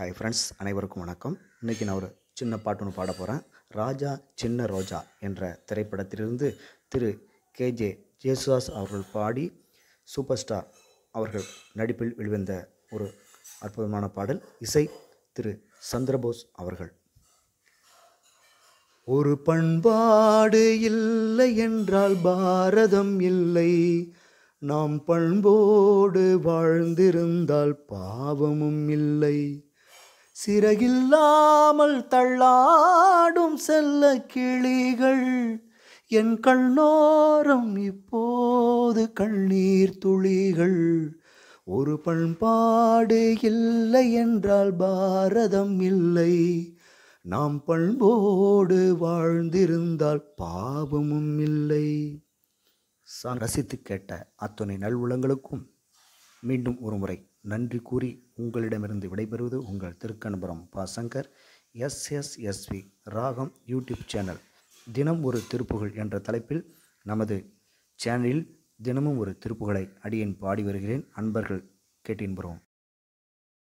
hi friends அனைவருக்கும் வணக்கம் இன்றைக்கி நான் ஒரு சின்ன பாட்டு ஒன்று பாட போகிறேன் ராஜா சின்ன ரோஜா என்ற திரைப்படத்திலிருந்து திரு கேஜே ஜேசுதாஸ் அவர்கள் பாடி சூப்பர் ஸ்டார் அவர்கள் நடிப்பில் வெளிவந்த ஒரு அற்புதமான பாடல் இசை திரு சந்திரபோஸ் அவர்கள் ஒரு பண்பாடு இல்லை என்றால் பாரதம் இல்லை நாம் பண்போடு வாழ்ந்திருந்தால் பாவமும் இல்லை சிறகில்லாமல் தள்ளாடும் செல்ல கிளிகள் என் கண்ணோரம் இப்போது கண்ணீர் துளிகள் ஒரு பண்பாடு இல்லை என்றால் பாரதம் இல்லை நாம் பண்போடு வாழ்ந்திருந்தால் பாவமும் இல்லை ரசித்து கேட்ட அத்துணை நல்வுளங்களுக்கும் மீண்டும் ஒரு முறை நன்றி கூறி உங்களிடமிருந்து விடைபெறுவது உங்கள் திருக்கணபுரம் பாசங்கர் எஸ்எஸ்எஸ்வி ராகம் யூடியூப் சேனல் தினம் ஒரு திருப்புகள் என்ற தலைப்பில் நமது சேனலில் தினமும் ஒரு திருப்புகளை அடியேன் பாடி வருகிறேன் அன்பர்கள் கேட்டின்புறோம்